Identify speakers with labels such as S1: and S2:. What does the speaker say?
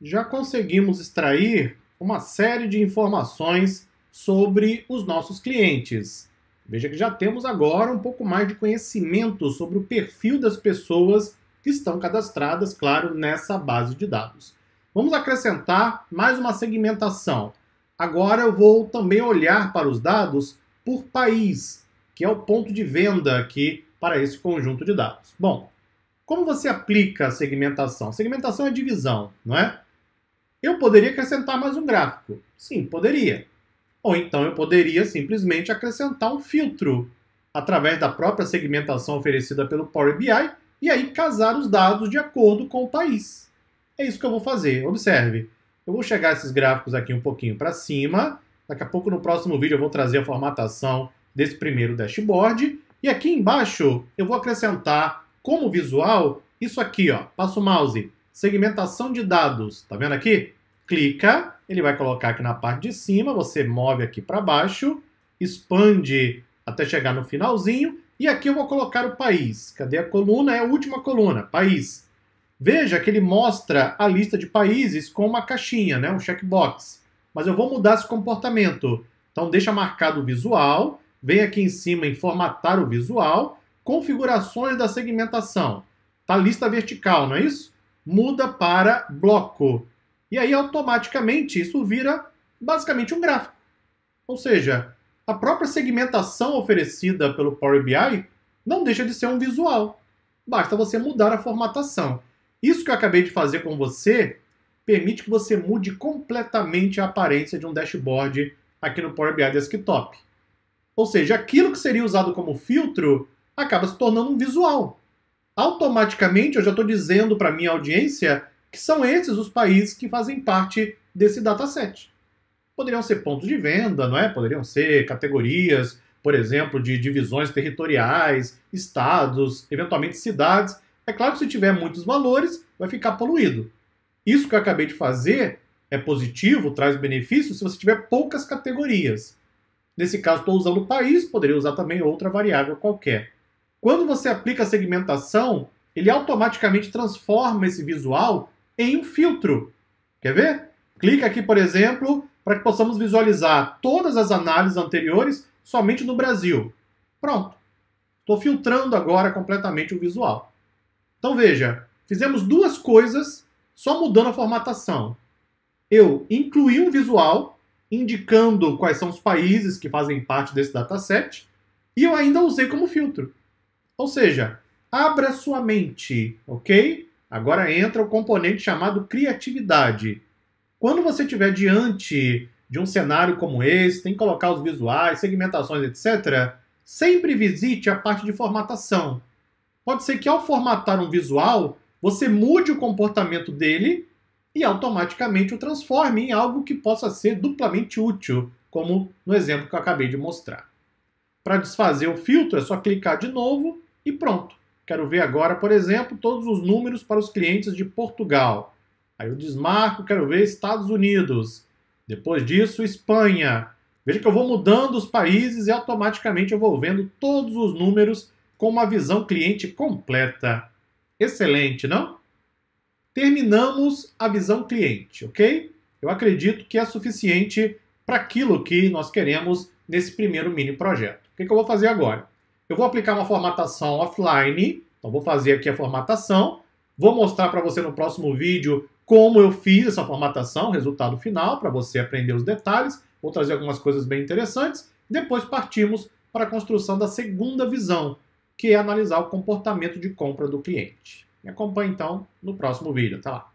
S1: já conseguimos extrair uma série de informações sobre os nossos clientes. Veja que já temos agora um pouco mais de conhecimento sobre o perfil das pessoas que estão cadastradas, claro, nessa base de dados. Vamos acrescentar mais uma segmentação. Agora eu vou também olhar para os dados por país, que é o ponto de venda aqui para esse conjunto de dados. Bom, como você aplica a segmentação? Segmentação é divisão, não é? Eu poderia acrescentar mais um gráfico? Sim, poderia. Ou então eu poderia simplesmente acrescentar um filtro através da própria segmentação oferecida pelo Power BI e aí casar os dados de acordo com o país. É isso que eu vou fazer. Observe, eu vou chegar esses gráficos aqui um pouquinho para cima. Daqui a pouco no próximo vídeo eu vou trazer a formatação desse primeiro dashboard. E aqui embaixo eu vou acrescentar como visual isso aqui, ó. Passo o mouse segmentação de dados. Tá vendo aqui? Clica, ele vai colocar aqui na parte de cima, você move aqui para baixo, expande até chegar no finalzinho, e aqui eu vou colocar o país. Cadê a coluna? É a última coluna, país. Veja que ele mostra a lista de países com uma caixinha, né? um checkbox. Mas eu vou mudar esse comportamento. Então deixa marcado o visual, vem aqui em cima em formatar o visual, configurações da segmentação. Tá lista vertical, não é isso? muda para bloco. E aí, automaticamente, isso vira basicamente um gráfico. Ou seja, a própria segmentação oferecida pelo Power BI não deixa de ser um visual. Basta você mudar a formatação. Isso que eu acabei de fazer com você permite que você mude completamente a aparência de um dashboard aqui no Power BI Desktop. Ou seja, aquilo que seria usado como filtro acaba se tornando um visual automaticamente eu já estou dizendo para minha audiência que são esses os países que fazem parte desse dataset. Poderiam ser pontos de venda, não é? Poderiam ser categorias, por exemplo, de divisões territoriais, estados, eventualmente cidades. É claro que se tiver muitos valores, vai ficar poluído. Isso que eu acabei de fazer é positivo, traz benefício se você tiver poucas categorias. Nesse caso, estou usando o país, poderia usar também outra variável qualquer. Quando você aplica a segmentação, ele automaticamente transforma esse visual em um filtro. Quer ver? Clica aqui, por exemplo, para que possamos visualizar todas as análises anteriores somente no Brasil. Pronto. Estou filtrando agora completamente o visual. Então veja, fizemos duas coisas só mudando a formatação. Eu incluí um visual indicando quais são os países que fazem parte desse dataset e eu ainda usei como filtro. Ou seja, abra sua mente, ok? Agora entra o componente chamado criatividade. Quando você estiver diante de um cenário como esse, tem que colocar os visuais, segmentações, etc., sempre visite a parte de formatação. Pode ser que ao formatar um visual, você mude o comportamento dele e automaticamente o transforme em algo que possa ser duplamente útil, como no exemplo que eu acabei de mostrar. Para desfazer o filtro, é só clicar de novo e pronto. Quero ver agora, por exemplo, todos os números para os clientes de Portugal. Aí eu desmarco, quero ver Estados Unidos. Depois disso, Espanha. Veja que eu vou mudando os países e automaticamente eu vou vendo todos os números com uma visão cliente completa. Excelente, não? Terminamos a visão cliente, ok? Eu acredito que é suficiente para aquilo que nós queremos nesse primeiro mini projeto. O que, que eu vou fazer agora? eu vou aplicar uma formatação offline. Então, vou fazer aqui a formatação. Vou mostrar para você no próximo vídeo como eu fiz essa formatação, resultado final, para você aprender os detalhes. Vou trazer algumas coisas bem interessantes. Depois partimos para a construção da segunda visão, que é analisar o comportamento de compra do cliente. Me acompanhe então no próximo vídeo. Até lá!